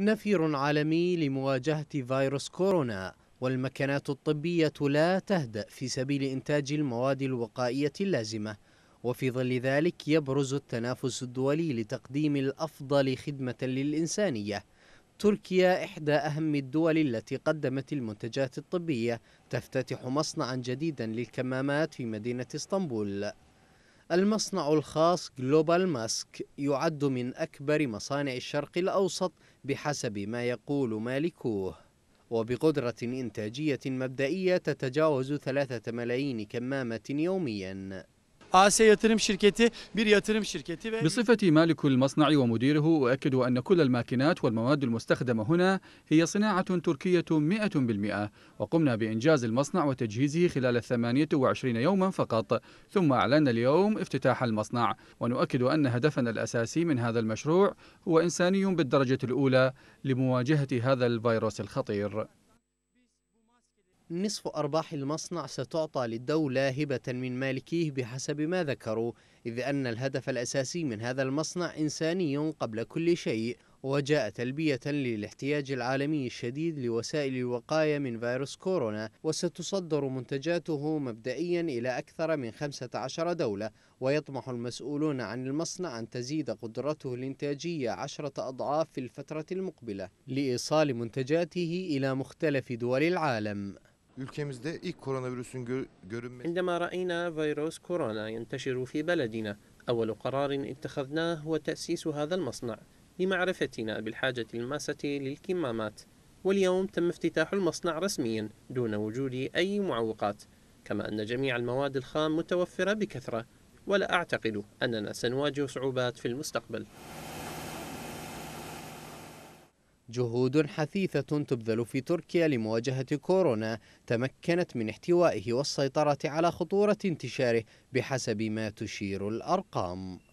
نفير عالمي لمواجهة فيروس كورونا والمكانات الطبية لا تهدأ في سبيل إنتاج المواد الوقائية اللازمة وفي ظل ذلك يبرز التنافس الدولي لتقديم الأفضل خدمة للإنسانية تركيا إحدى أهم الدول التي قدمت المنتجات الطبية تفتتح مصنعا جديدا للكمامات في مدينة اسطنبول المصنع الخاص جلوبال ماسك يعد من أكبر مصانع الشرق الأوسط بحسب ما يقول مالكوه وبقدرة إنتاجية مبدئية تتجاوز ثلاثة ملايين كمامة يومياً آسيا يترم شركتي بير يترم شركتي بصفة مالك المصنع ومديره أؤكد أن كل الماكينات والمواد المستخدمة هنا هي صناعة تركية 100% وقمنا بإنجاز المصنع وتجهيزه خلال 28 يوما فقط ثم أعلنا اليوم افتتاح المصنع ونؤكد أن هدفنا الأساسي من هذا المشروع هو إنساني بالدرجة الأولى لمواجهة هذا الفيروس الخطير نصف أرباح المصنع ستعطى للدولة هبة من مالكيه بحسب ما ذكروا إذ أن الهدف الأساسي من هذا المصنع إنساني قبل كل شيء وجاء تلبية للاحتياج العالمي الشديد لوسائل الوقاية من فيروس كورونا وستصدر منتجاته مبدئيا إلى أكثر من 15 دولة ويطمح المسؤولون عن المصنع أن تزيد قدرته الإنتاجية عشرة أضعاف في الفترة المقبلة لإيصال منتجاته إلى مختلف دول العالم ülkemizde ilk koronavirüsün görünmesi... عندما رأينا فيروس كورونا ينتشر في بلدنا أول قرار اتخذناه هو تأسيس هذا المصنع لمعرفتنا بالحاجة الماسة للكمامات واليوم تم افتتاح المصنع رسميا دون وجود أي معوقات كما أن جميع المواد الخام متوفرة بكثرة ولا أعتقد أننا سنواجه صعوبات في المستقبل جهود حثيثة تبذل في تركيا لمواجهة كورونا تمكنت من احتوائه والسيطرة على خطورة انتشاره بحسب ما تشير الأرقام